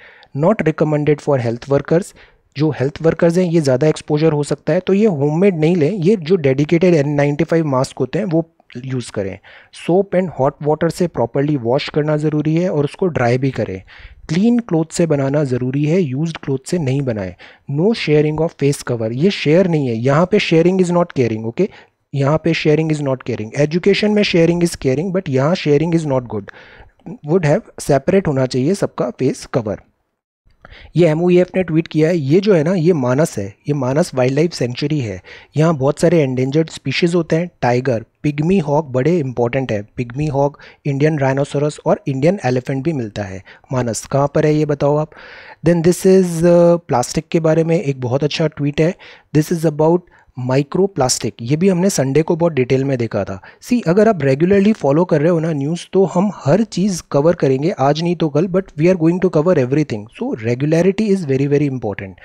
Speaker 1: not recommended for health workers जो हेल्थ वर्कर्स हैं ये ज़्यादा एक्सपोजर हो सकता है तो ये होममेड नहीं लें ये जो dedicated N ninety five mask होते हैं वो यूज़ करें सोप एंड हॉट वाटर से प्रॉपरली वॉश करना ज़रूरी है और उसको ड्राई भी करें क्लीन क्लोथ से बनाना ज़रूरी है यूज्ड क्लोथ से नहीं बनाएं no sharing of face cover ये शेयर नहीं है यहाँ पे sharing is not caring okay यहाँ पे sharing is not caring education में शेयरिंग इज़ केयरिंग बट यहाँ sharing is not good would have separate होना चाहिए सबका फेस कवर ये एम e ने ट्वीट किया है ये जो है ना ये मानस है ये मानस वाइल्ड लाइफ सेंचुरी है यहाँ बहुत सारे एंडेंजर्ड स्पीशीज़ होते हैं टाइगर पिग्मी हॉक बड़े इंपॉर्टेंट है पिग्मी हॉक इंडियन राइनोसोरस और इंडियन एलिफेंट भी मिलता है मानस कहाँ पर है ये बताओ आप देन दिस इज़ प्लास्टिक के बारे में एक बहुत अच्छा ट्वीट है दिस इज़ अबाउट माइक्रोप्लास्टिक ये भी हमने संडे को बहुत डिटेल में देखा था सी अगर आप रेगुलरली फॉलो कर रहे हो ना न्यूज़ तो हम हर चीज़ कवर करेंगे आज नहीं तो कल but we are going to cover everything so regularity is very very important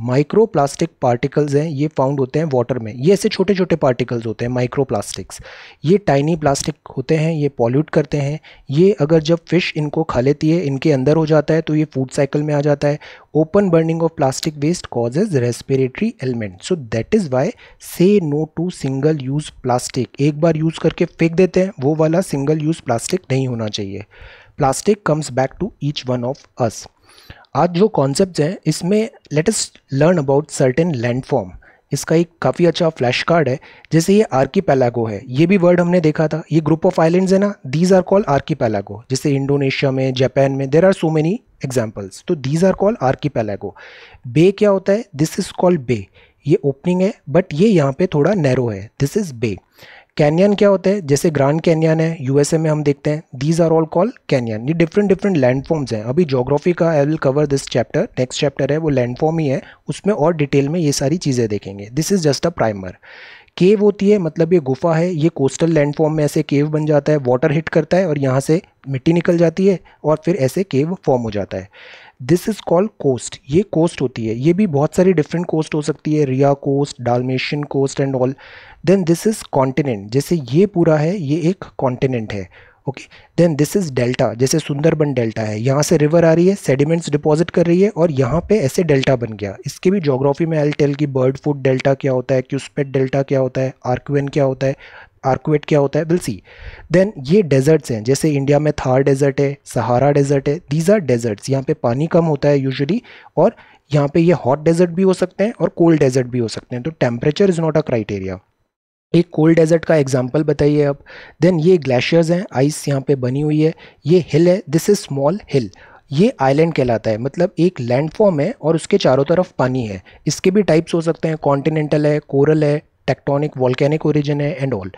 Speaker 1: micro plastic particles हैं ये फाउंड होते हैं वाटर में ये ऐसे छोटे छोटे पार्टिकल्स होते हैं माइक्रो प्लास्टिक्स ये टाइनी प्लास्टिक होते हैं ये पॉल्यूट करते हैं ये अगर जब फिश इनको खा लेती है इनके अंदर हो जाता है तो ये फूड साइकिल में आ जाता है open burning of plastic waste causes respiratory element so that is why say no to single use plastic एक बार यूज़ करके फेंक देते हैं वो वाला सिंगल यूज़ प्लास्टिक नहीं होना चाहिए plastic comes back to each one of us आज जो कॉन्सेप्ट हैं इसमें latest learn about certain landform इसका एक काफ़ी अच्छा फ्लैश कार्ड है जैसे ये पैलागो है ये भी वर्ड हमने देखा था ये ग्रुप ऑफ आइलैंड्स है ना दीज आर कॉल पैलागो जैसे इंडोनेशिया में जापान में there are so many examples तो these are call archipelago bay क्या होता है दिस इज़ कॉल्ड बे ये ओपनिंग है बट ये यहाँ पे थोड़ा नैरो है दिस इज़ बे कैनियन क्या होते हैं जैसे ग्रांड कैनियन है यूएसए में हम देखते हैं these are all call canyon ये डिफरेंट डिफरेंट लैंडफॉर्म्स हैं अभी जोग्राफी का I will cover this chapter next chapter है वो लैंडफॉर्म ही है उसमें और डिटेल में ये सारी चीज़ें देखेंगे this is just a primer cave होती है मतलब ये गुफा है ये कोस्टल लैंडफॉर्म में ऐसे केव बन जाता है वाटर हिट करता है और यहाँ से मिट्टी निकल जाती है और फिर ऐसे केव फॉर्म हो जाता है दिस इज़ कॉल्ड कोस्ट ये कोस्ट होती है ये भी बहुत सारी डिफरेंट कोस्ट हो सकती है ria coast Dalmatian coast and all then this is continent जैसे ये पूरा है ये एक कॉन्टिनेंट है okay then this is delta जैसे सुंदरबन डेल्टा है यहाँ से रिवर आ रही है सेडिमेंट्स डिपॉजिट कर रही है और यहाँ पे ऐसे डेल्टा बन गया इसके भी जोग्राफी में एल टेल की बर्ड फूड डेल्टा क्या होता है क्यूस्पेट डेल्टा क्या होता है आर्क्वेन क्या होता है आर्कुएट क्या होता है विल सी देन ये डेजर्ट्स हैं जैसे इंडिया में थार डेजर्ट है सहारा डेजर्ट है दीज आर डेजर्ट्स यहाँ पे पानी कम होता है यूजुअली और यहाँ पे ये हॉट डेजर्ट भी हो सकते हैं और कोल्ड डेजर्ट भी हो सकते हैं तो temperature is not a criteria एक कोल्ड डेजर्ट का एग्जाम्पल बताइए आप देन ये ग्लेशियर्स हैं आइस यहाँ पे बनी हुई है ये हिल है दिस इज़ स्मॉल हिल ये आइलैंड कहलाता है मतलब एक लैंडफॉर्म है और उसके चारों तरफ पानी है इसके भी टाइप्स हो सकते हैं कॉन्टिनेंटल है कोरल है टेक्टोनिक वॉल्केनिक ओरिजिन है एंड ऑल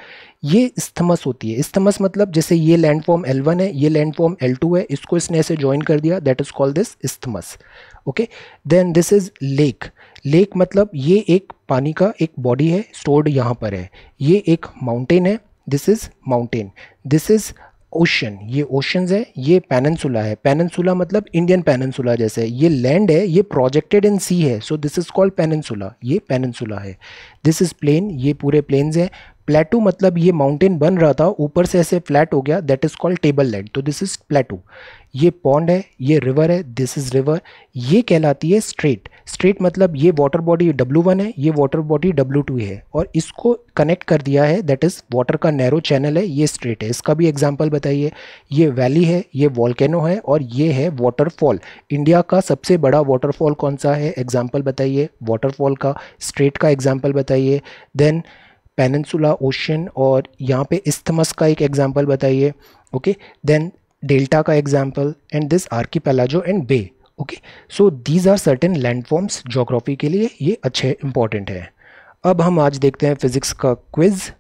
Speaker 1: ये स्थमस होती है स्थमस मतलब जैसे ये लैंड फॉर्म एल वन है ये लैंड फॉर्म एल टू है इसको इसने ऐसे ज्वाइन कर दिया that is called this isthmus okay then this is lake lake मतलब ये एक पानी का एक बॉडी है स्टोर्ड यहाँ पर है ये एक माउंटेन है this is mountain this is ocean ये ओशंस है ये पेनन्सुला है पेनन्सुला मतलब इंडियन पेनन्सुला जैसे ये लैंड है ये प्रोजेक्टेड इन सी है so this is called peninsula ये पेनन्सुला है दिस इज़ प्लेन ये पूरे प्लेन्स हैं प्लेटू मतलब ये माउंटेन बन रहा था ऊपर से ऐसे फ्लैट हो गया that is called tableland तो दिस इज़ प्लेटू ये पॉन्ड है ये रिवर है दिस इज़ रिवर ये कहलाती है स्ट्रेट स्ट्रेट मतलब ये वाटर बॉडी डब्ल्यू वन है ये वाटर बॉडी डब्ल्यू टू है और इसको कनेक्ट कर दिया है दैट इज़ वाटर का नैरो चैनल है ये स्ट्रेट है इसका भी एग्जाम्पल बताइए ये वैली है ये वॉलकैनो है और ये है वाटरफॉल इंडिया का सबसे बड़ा वाटरफॉल कौन सा है एग्जाम्पल बताइए वाटरफॉल का स्ट्रेट का एग्जाम्पल बताइए देन पेनसुला ओशन और यहाँ पे इस्थमस का एक एग्जाम्पल बताइए ओके देन डेल्टा का एग्जाम्पल एंड दिस की पैलाजो and bay okay so these are certain landforms geography के लिए ये अच्छे इंपॉर्टेंट है अब हम आज देखते हैं फिजिक्स का क्विज़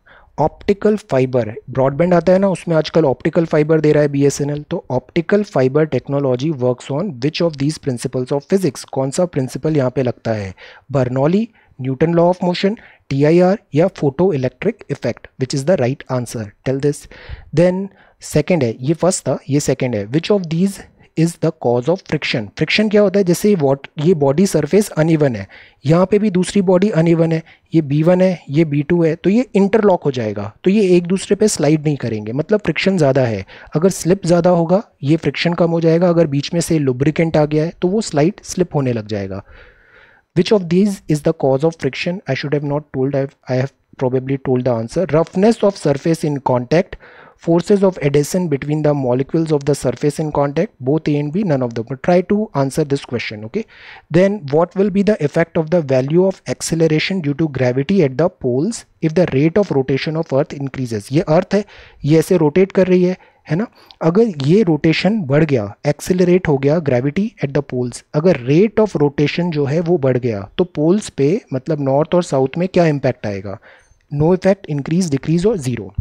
Speaker 1: ऑप्टिकल फाइबर ब्रॉडबैंड आता है ना उसमें आजकल ऑप्टिकल फाइबर दे रहा है बीएसएनएल तो optical fibre technology works on which of these principles of physics कौन सा प्रिंसिपल यहाँ पे लगता है Bernoulli Newton law of motion T I R या photo electric effect which is the right answer tell this then second है ये first था ये सेकेंड है which of these is the cause of friction friction क्या होता है जैसे वॉट ये बॉडी अन अनइवन है यहाँ पे भी दूसरी बॉडी अनइवन है ये बी वन है ये बी टू है तो ये इंटरलॉक हो जाएगा तो ये एक दूसरे पे स्लाइड नहीं करेंगे मतलब फ्रिक्शन ज़्यादा है अगर स्लिप ज़्यादा होगा ये फ्रिक्शन कम हो जाएगा अगर बीच में से लुब्रिकेंट आ गया है तो वो स्लाइड स्लिप होने लग जाएगा Which of these is the cause of friction? I should have not told. I've, I have probably told the answer. Roughness of surface in contact. Forces of adhesion between the molecules of the surface in contact. Both A and B, none of them. But try to answer this question, okay? Then what will be the effect of the value of acceleration due to gravity at the poles if the rate of rotation of earth increases? ये अर्थ है, ये ऐसे rotate कर रही है. है ना अगर ये रोटेशन बढ़ गया एक्सेलरेट हो गया ग्रेविटी एट द पोल्स अगर रेट ऑफ रोटेशन जो है वो बढ़ गया तो पोल्स पे मतलब नॉर्थ और साउथ में क्या इम्पैक्ट आएगा नो इफेक्ट इंक्रीज डिक्रीज और ज़ीरो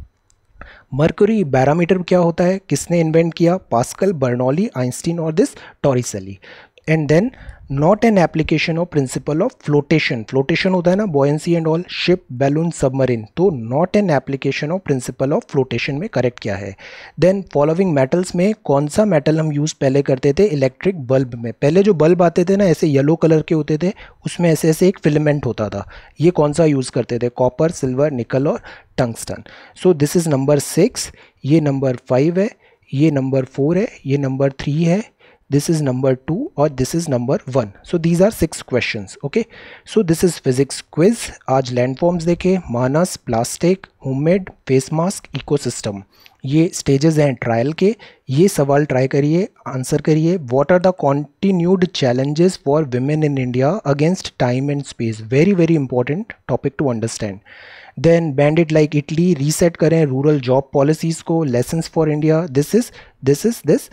Speaker 1: मर्करी बैरामीटर क्या होता है किसने इन्वेंट किया पास्कल बर्नौली आइंस्टीन और this Torricelli and then not an application of principle of flotation flotation होता है ना buoyancy and all ship balloon submarine तो not an application of principle of flotation में करेक्ट क्या है देन फॉलोविंग मेटल्स में कौन सा मेटल हम यूज़ पहले करते थे इलेक्ट्रिक बल्ब में पहले जो बल्ब आते थे ना ऐसे येलो कलर के होते थे उसमें ऐसे ऐसे एक फिलमेंट होता था ये कौन सा यूज़ करते थे कॉपर सिल्वर निकल और tungsten so this is number six ये नंबर फाइव है ये नंबर फोर है ये नंबर थ्री है this is number 2 or this is number 1 so these are six questions okay so this is physics quiz आज landforms देखे मानस plastic homemade face mask ecosystem ये स्टेजेस हैं ट्रायल के ये सवाल ट्राई करिए आंसर करिए what are the continued challenges for women in India against time and space very very important topic to understand then bandit like Italy reset करें rural job policies को lessons for India this is this is this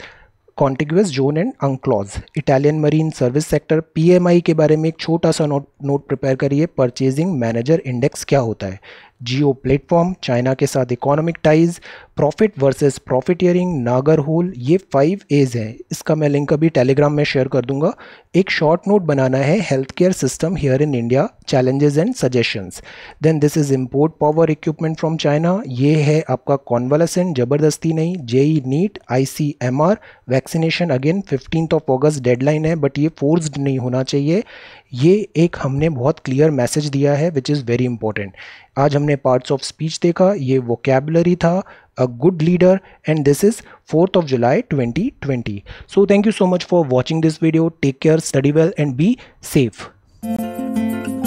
Speaker 1: contiguous zone and UNCLOS Italian marine service sector PMI के बारे में एक छोटा सा note note prepare करिए purchasing manager index क्या होता है जियो प्लेटफॉर्म चाइना के साथ economic ties profit versus profit नागर होल ये फाइव एज हैं इसका मैं लिंक अभी टेलीग्राम में शेयर कर दूंगा एक शॉर्ट नोट बनाना है health care system here in India challenges and suggestions then this is import power equipment from China ये है आपका कॉन्वलसेंट जबरदस्ती नहीं JEE NEET or vaccination again fifteen of August deadline है बट ये फोर्स नहीं होना चाहिए ये एक हमने बहुत क्लियर मैसेज दिया है विच इज़ वेरी इंपॉर्टेंट आज हमने पार्ट्स ऑफ स्पीच देखा ये वो वोकेबलरी था a good leader and this is fourth of July twenty twenty so thank you so much for watching this video take care study well and be safe